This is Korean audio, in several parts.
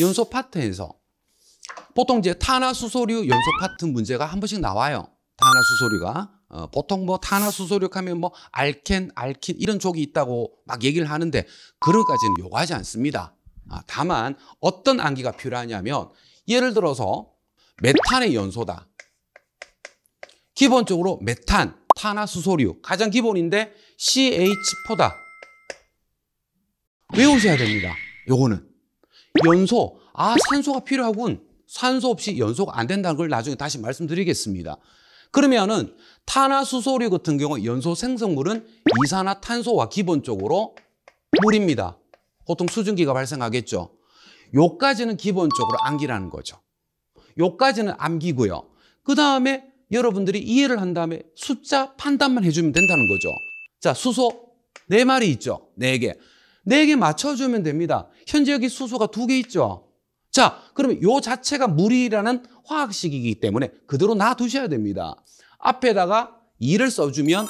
연소 파트에서 보통 이제 탄화수소류 연소 파트 문제가 한 번씩 나와요. 탄화수소류가 어, 보통 뭐 탄화수소류 하면 뭐 알켄, 알킨 이런 쪽이 있다고 막 얘기를 하는데 그런 까지는 요구하지 않습니다. 아, 다만 어떤 암기가 필요하냐면 예를 들어서 메탄의 연소다. 기본적으로 메탄, 탄화수소류 가장 기본인데 CH4다. 외우셔야 됩니다. 요거는 연소, 아 산소가 필요하군. 산소 없이 연소가 안 된다는 걸 나중에 다시 말씀드리겠습니다. 그러면은 탄화수소류 같은 경우 연소 생성물은 이산화탄소와 기본적으로 물입니다. 보통 수증기가 발생하겠죠. 요까지는 기본적으로 암기라는 거죠. 요까지는 암기고요. 그 다음에 여러분들이 이해를 한 다음에 숫자 판단만 해주면 된다는 거죠. 자, 수소 네마리 있죠? 네개 4개 맞춰주면 됩니다. 현재 여기 수소가 두 개 있죠. 자, 그러면 요 자체가 물이라는 화학식이기 때문에 그대로 놔두셔야 됩니다. 앞에다가 2를 써주면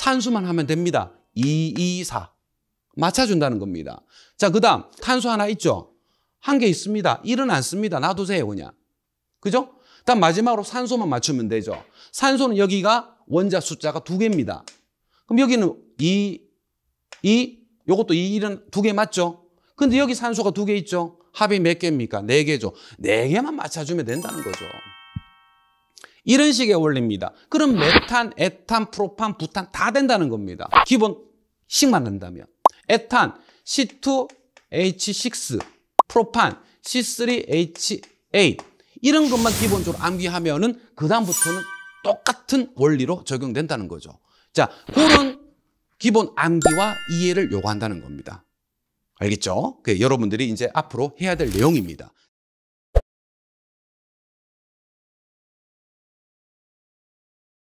산수만 하면 됩니다. 2, 2, 4. 맞춰준다는 겁니다. 자, 그 다음 탄소 하나 있죠? 한 개 있습니다. 1은 안 씁니다. 놔두세요, 그냥. 그죠? 다음 마지막으로 산소만 맞추면 되죠. 산소는 여기가 원자 숫자가 두 개입니다. 그럼 여기는 2, 2, 요것도 이 일은 두 개 맞죠? 근데 여기 산소가 두 개 있죠? 합이 몇 개입니까? 네 개죠. 네 개만 맞춰주면 된다는 거죠. 이런 식의 원리입니다. 그럼 메탄, 에탄, 프로판, 부탄 다 된다는 겁니다. 기본식만 된다면. 에탄 C2H6, 프로판 C3H8 이런 것만 기본적으로 암기하면 은그 다음부터는 똑같은 원리로 적용된다는 거죠. 자, 그런 기본 암기와 이해를 요구한다는 겁니다. 알겠죠? 그 여러분들이 이제 앞으로 해야 될 내용입니다.